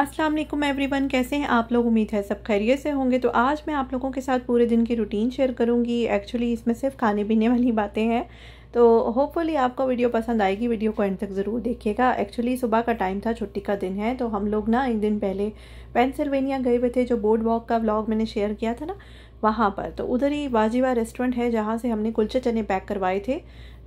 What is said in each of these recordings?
अस्सलाम वालेकुम एवरीवन कैसे हैं आप लोग उम्मीद है सब खैरियत से होंगे तो आज मैं आप लोगों के साथ पूरे दिन की रूटीन शेयर करूंगी एक्चुअली इसमें सिर्फ खाने पीने वाली बातें हैं तो होपफुली आपको वीडियो पसंद आएगी वीडियो को एंड तक ज़रूर देखिएगा एक्चुअली सुबह का टाइम था छुट्टी का दिन है तो हम लोग ना एक दिन पहले पेंसिल्वेनिया गए हुए थे जो बोर्ड वॉक का व्लॉग मैंने शेयर किया था ना वहाँ पर तो उधर ही वाजिबा रेस्टोरेंट है जहाँ से हमने कुलचे चने पैक करवाए थे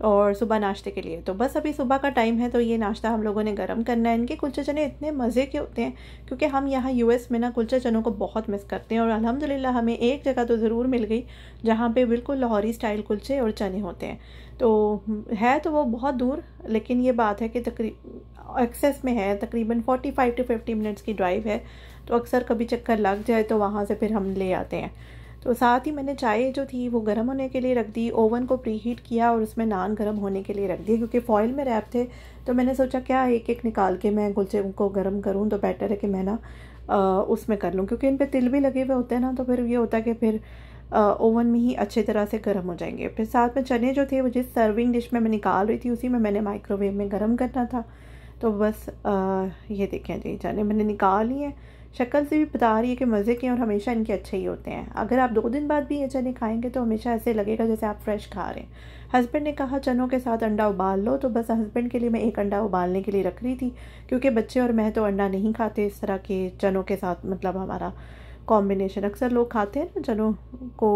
और सुबह नाश्ते के लिए तो बस अभी सुबह का टाइम है तो ये नाश्ता हम लोगों ने गर्म करना है इनके कुलचे चने इतने मज़े के होते हैं क्योंकि हम यहाँ यूएस में ना कुलचे चनों को बहुत मिस करते हैं और अलहमदिल्ला हमें एक जगह तो ज़रूर मिल गई जहाँ पर बिल्कुल लाहौरी स्टाइल कुलचे और चने होते हैं तो है तो वो बहुत दूर लेकिन ये बात है कि तकरीब एक्सेस में है तकरीबन 45 टू 50 मिनट्स की ड्राइव है तो अक्सर कभी चक्कर लग जाए तो वहाँ से फिर हम ले आते हैं तो साथ ही मैंने चाय जो थी वो गर्म होने के लिए रख दी ओवन को प्री हीट किया और उसमें नान गर्म होने के लिए रख दिया क्योंकि फॉयल में रैप थे तो मैंने सोचा क्या एक एक निकाल के मैं कुलचे को गर्म करूँ तो बेटर है कि मैं ना उसमें कर लूँ क्योंकि इन पर तिल भी लगे हुए होते हैं ना तो फिर ये होता है कि फिर ओवन में ही अच्छी तरह से गर्म हो जाएंगे फिर साथ में चने जो थे वो जिस सर्विंग डिश में मैं निकाल रही थी उसी में मैंने माइक्रोवेव में गर्म करना था तो बस आ, ये देखें जी चने मैंने निकाल लिए शक्ल से भी बता रही है कि मज़े के और हमेशा इनके अच्छे ही होते हैं अगर आप दो दिन बाद भी ये चने खाएंगे तो हमेशा ऐसे लगेगा जैसे आप फ्रेश खा रहे हैं हस्बैंड ने कहा चनों के साथ अंडा उबाल लो तो बस हस्बैंड के लिए मैं एक अंडा उबालने के लिए रख रही थी क्योंकि बच्चे और मैं तो अंडा नहीं खाते इस तरह के चनों के साथ मतलब हमारा कॉम्बिनेशन अक्सर लोग खाते हैं ना चनों को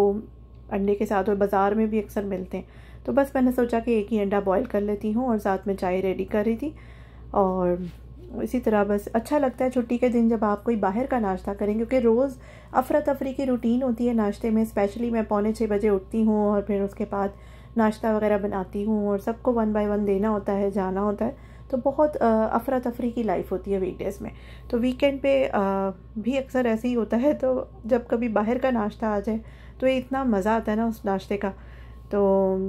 अंडे के साथ और बाज़ार में भी अक्सर मिलते हैं तो बस मैंने सोचा कि एक ही अंडा बॉईल कर लेती हूँ और साथ में चाय रेडी कर रही थी और इसी तरह बस अच्छा लगता है छुट्टी के दिन जब आप कोई बाहर का नाश्ता करें क्योंकि रोज़ अफरा तफरी की रूटीन होती है नाश्ते में स्पेशली मैं पौने छः बजे उठती हूँ और फिर उसके बाद नाश्ता वगैरह बनाती हूँ और सबको वन बाय वन देना होता है जाना होता है तो बहुत अफरा तफरी की लाइफ होती है वीकडेज़ में तो वीकेंड पे भी अक्सर ऐसे ही होता है तो जब कभी बाहर का नाश्ता आ जाए तो इतना मज़ा आता है ना उस नाश्ते का तो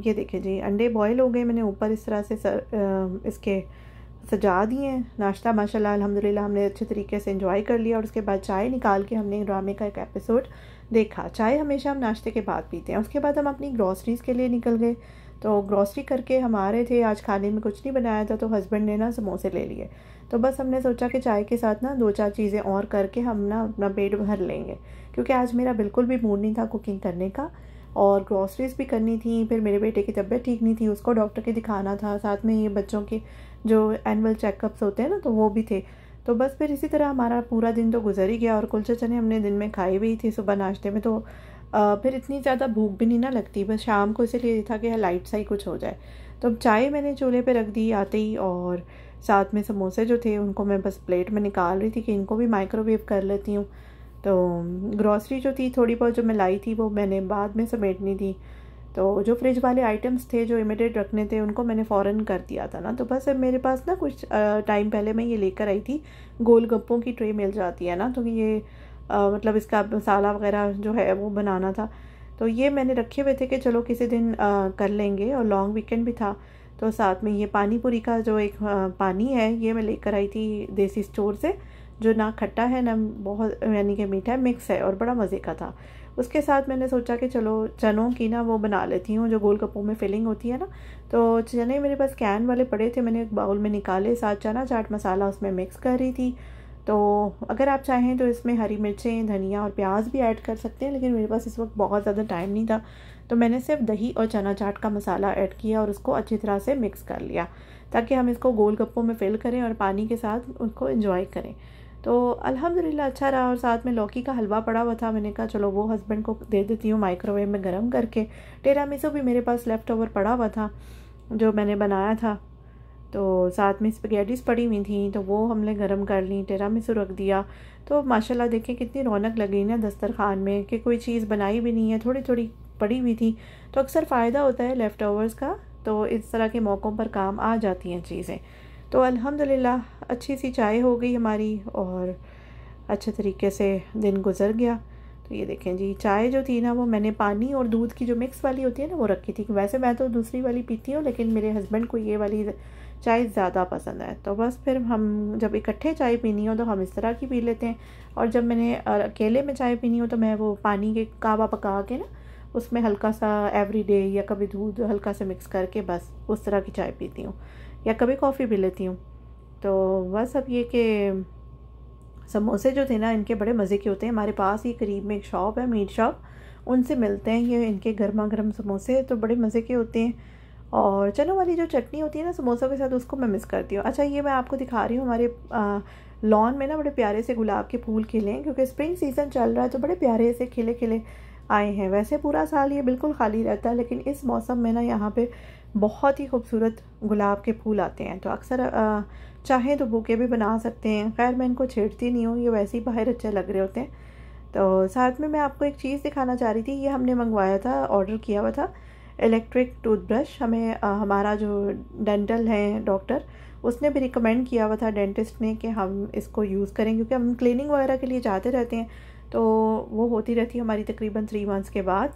ये देखें जी अंडे बॉयल हो गए मैंने ऊपर इस तरह से सर, इसके सजा दिए हैं नाश्ता माशाल्लाह अल्हम्दुलिल्लाह हमने अच्छे तरीके से इंजॉय कर लिया और उसके बाद चाय निकाल के हमने ड्रामे का एक एपिसोड देखा चाय हमेशा हम नाश्ते के बाद पीते हैं उसके बाद हम अपनी ग्रॉसरीज़ के लिए निकल गए तो ग्रॉसरी करके हम आ रहे थे आज खाने में कुछ नहीं बनाया था तो हस्बैंड ने ना समोसे ले लिए तो बस हमने सोचा कि चाय के साथ ना दो चार चीज़ें और करके हम ना अपना पेट भर लेंगे क्योंकि आज मेरा बिल्कुल भी मूड नहीं था कुकिंग करने का और ग्रॉसरीज़ भी करनी थी फिर मेरे बेटे की तबीयत ठीक नहीं थी उसको डॉक्टर के दिखाना था साथ में ये बच्चों के जो एनुअल चेकअप्स होते हैं ना तो वो भी थे तो बस फिर इसी तरह हमारा पूरा दिन तो गुजर ही गया और कुलचे चने हमने दिन में खाए भी थी सुबह नाश्ते में तो आ, फिर इतनी ज़्यादा भूख भी नहीं ना लगती बस शाम को इसीलिए था कि लाइट सा ही कुछ हो जाए तो चाय मैंने चूल्हे पर रख दी आते ही और साथ में समोसे जो थे उनको मैं बस प्लेट में निकाल रही थी कि इनको भी माइक्रोवेव कर लेती हूँ तो ग्रॉसरी जो थी थोड़ी बहुत जो मैं लाई थी वो मैंने बाद में समेटनी थी तो जो फ्रिज वाले आइटम्स थे जो इमिडेट रखने थे उनको मैंने फ़ौरन कर दिया था ना तो बस अब मेरे पास ना कुछ टाइम पहले मैं ये लेकर आई थी गोल गप्पों की ट्रे मिल जाती है ना तो ये आ, मतलब इसका मसाला वगैरह जो है वो बनाना था तो ये मैंने रखे हुए थे कि चलो किसी दिन आ, कर लेंगे और लॉन्ग वीकेंड भी था तो साथ में ये पानीपुरी का जो एक आ, पानी है ये मैं लेकर आई थी देसी स्टोर से जो ना खट्टा है ना बहुत यानी कि मीठा है मिक्स है और बड़ा मज़े का था उसके साथ मैंने सोचा कि चलो चनों की ना वो बना लेती हूँ जो गोल गप्पों में फिलिंग होती है ना तो चने मेरे पास कैन वाले पड़े थे मैंने एक बाउल में निकाले साथ चना चाट मसाला उसमें मिक्स कर रही थी तो अगर आप चाहें तो इसमें हरी मिर्चें धनिया और प्याज भी ऐड कर सकते हैं लेकिन मेरे पास इस वक्त बहुत ज़्यादा टाइम नहीं था तो मैंने सिर्फ दही और चना चाट का मसाला ऐड किया और उसको अच्छी तरह से मिक्स कर लिया ताकि हम इसको गोल गप्पों में फिल करें और पानी के साथ उसको इंजॉय करें तो अल्हम्दुलिल्लाह अच्छा रहा और साथ में लौकी का हलवा पड़ा हुआ था मैंने कहा चलो वो हस्बैंड को दे देती हूँ माइक्रोवेव में गर्म करके टेरा मिसो भी मेरे पास लेफ़्ट ओवर पड़ा हुआ था जो मैंने बनाया था तो साथ में स्पगेटिस पड़ी हुई थी तो वो हमने गर्म कर ली मिसो रख दिया तो माशाल्लाह देखें कितनी रौनक लग ना दस्तरखान में कि कोई चीज़ बनाई भी नहीं है थोड़ी थोड़ी पड़ी हुई थी तो अक्सर फ़ायदा होता है लेफ़्ट ओवर्स का तो इस तरह के मौक़ों पर काम आ जाती हैं चीज़ें तो अल्हम्दुलिल्लाह अच्छी सी चाय हो गई हमारी और अच्छे तरीके से दिन गुजर गया तो ये देखें जी चाय जो थी ना वो मैंने पानी और दूध की जो मिक्स वाली होती है ना वो रखी थी वैसे मैं तो दूसरी वाली पीती हूँ लेकिन मेरे हस्बैंड को ये वाली चाय ज़्यादा पसंद है तो बस फिर हम जब इकट्ठे चाय पीनी हो तो हम इस तरह की पी लेते हैं और जब मैंने अकेले में चाय पीनी हो तो मैं वो पानी के कावा पका के ना उसमें हल्का सा एवरी डे या कभी दूध हल्का सा मिक्स करके बस उस तरह की चाय पीती हूँ या कभी कॉफ़ी भी लेती हूँ तो बस अब ये कि समोसे जो थे ना इनके बड़े मज़े के होते हैं हमारे पास ही करीब में एक शॉप है मीट शॉप उनसे मिलते हैं ये इनके गर्मा गर्म समोसे तो बड़े मज़े के होते हैं और चनों वाली जो चटनी होती है ना समोसों के साथ उसको मैं मिस करती हूँ अच्छा ये मैं आपको दिखा रही हूँ हमारे लॉन में ना बड़े प्यारे से गुलाब के फूल खिले हैं क्योंकि स्प्रिंग सीज़न चल रहा है तो बड़े प्यारे से खिले खिले आए हैं वैसे पूरा साल ये बिल्कुल खाली रहता है लेकिन इस मौसम में ना यहाँ पे बहुत ही खूबसूरत गुलाब के फूल आते हैं तो अक्सर चाहें तो बुके भी बना सकते हैं खैर मैं इनको छेड़ती नहीं हूँ ये वैसे ही बाहर अच्छे लग रहे होते हैं तो साथ में मैं आपको एक चीज़ दिखाना चाह रही थी ये हमने मंगवाया था ऑर्डर किया हुआ था इलेक्ट्रिक टूथब्रश हमें आ, हमारा जो डेंटल है डॉक्टर उसने भी रिकमेंड किया हुआ था डेंटिस्ट ने कि हम इसको यूज़ करें क्योंकि हम क्लिनिंग वगैरह के लिए जाते रहते हैं तो वो होती रहती है हमारी तकरीबन थ्री मंथ्स के बाद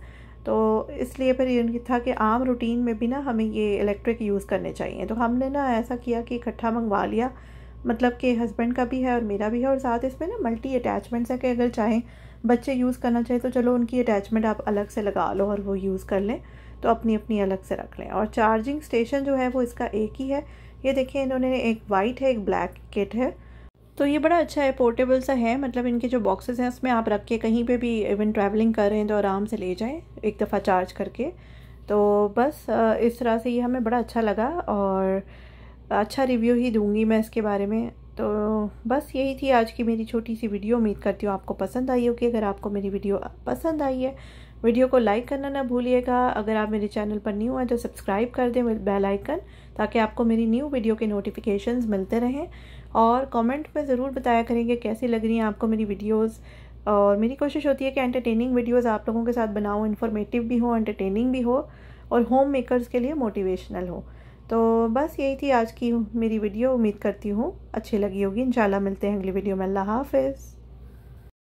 तो इसलिए फिर ये था कि आम रूटीन में भी ना हमें ये इलेक्ट्रिक यूज़ करने चाहिए तो हमने ना ऐसा किया कि इकट्ठा मंगवा लिया मतलब कि हस्बैंड का भी है और मेरा भी है और साथ इसमें ना मल्टी अटैचमेंट्स हैं कि अगर चाहें बच्चे यूज़ करना चाहें तो चलो उनकी अटैचमेंट आप अलग से लगा लो और वो यूज़ कर लें तो अपनी अपनी अलग से रख लें और चार्जिंग स्टेशन जो है वो इसका एक ही है ये देखिए इन्होंने एक वाइट है एक ब्लैक किट है तो ये बड़ा अच्छा है पोर्टेबल सा है मतलब इनके जो बॉक्सेस हैं उसमें आप रख के कहीं पे भी इवन ट्रैवलिंग कर रहे हैं तो आराम से ले जाएं एक दफ़ा चार्ज करके तो बस इस तरह से ये हमें बड़ा अच्छा लगा और अच्छा रिव्यू ही दूंगी मैं इसके बारे में तो बस यही थी आज की मेरी छोटी सी वीडियो उम्मीद करती हूँ आपको पसंद आई होगी अगर आपको मेरी वीडियो पसंद आई है वीडियो को लाइक करना ना भूलिएगा अगर आप मेरे चैनल पर न्यू हैं तो सब्सक्राइब कर दें बेल आइकन ताकि आपको मेरी न्यू वीडियो के नोटिफिकेशंस मिलते रहें और कमेंट में ज़रूर बताया करेंगे कैसी लग रही हैं आपको मेरी वीडियोस और मेरी कोशिश होती है कि एंटरटेनिंग वीडियोस आप लोगों के साथ बनाऊँ इन्फॉर्मेटिव भी हो एंटरटेनिंग भी हो और होम मेकर्स के लिए मोटिवेशनल हो तो बस यही थी आज की मेरी वीडियो उम्मीद करती हूँ अच्छी लगी होगी इन मिलते हैं अगली वीडियो में अल्लाह हाफिज़